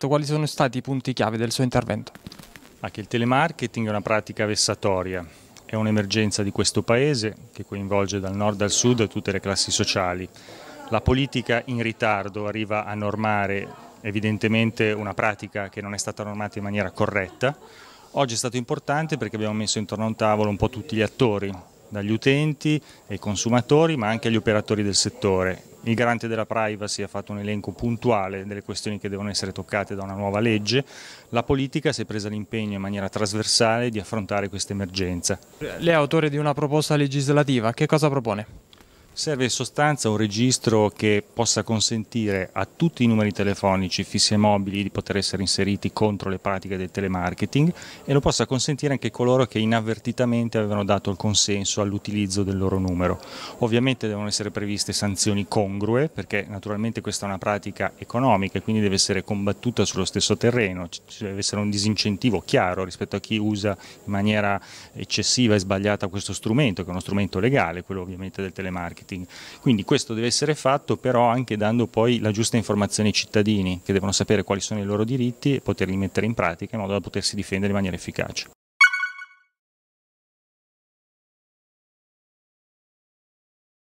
detto, quali sono stati i punti chiave del suo intervento? Ah, che il telemarketing è una pratica vessatoria, è un'emergenza di questo Paese che coinvolge dal nord al sud tutte le classi sociali. La politica in ritardo arriva a normare evidentemente una pratica che non è stata normata in maniera corretta. Oggi è stato importante perché abbiamo messo intorno a un tavolo un po' tutti gli attori, dagli utenti ai consumatori ma anche agli operatori del settore il garante della privacy ha fatto un elenco puntuale delle questioni che devono essere toccate da una nuova legge. La politica si è presa l'impegno in maniera trasversale di affrontare questa emergenza. Lei è autore di una proposta legislativa, che cosa propone? Serve in sostanza un registro che possa consentire a tutti i numeri telefonici fissi e mobili di poter essere inseriti contro le pratiche del telemarketing e lo possa consentire anche coloro che inavvertitamente avevano dato il consenso all'utilizzo del loro numero. Ovviamente devono essere previste sanzioni congrue perché naturalmente questa è una pratica economica e quindi deve essere combattuta sullo stesso terreno, ci deve essere un disincentivo chiaro rispetto a chi usa in maniera eccessiva e sbagliata questo strumento che è uno strumento legale, quello ovviamente del telemarketing marketing. Quindi questo deve essere fatto però anche dando poi la giusta informazione ai cittadini che devono sapere quali sono i loro diritti e poterli mettere in pratica in modo da potersi difendere in maniera efficace.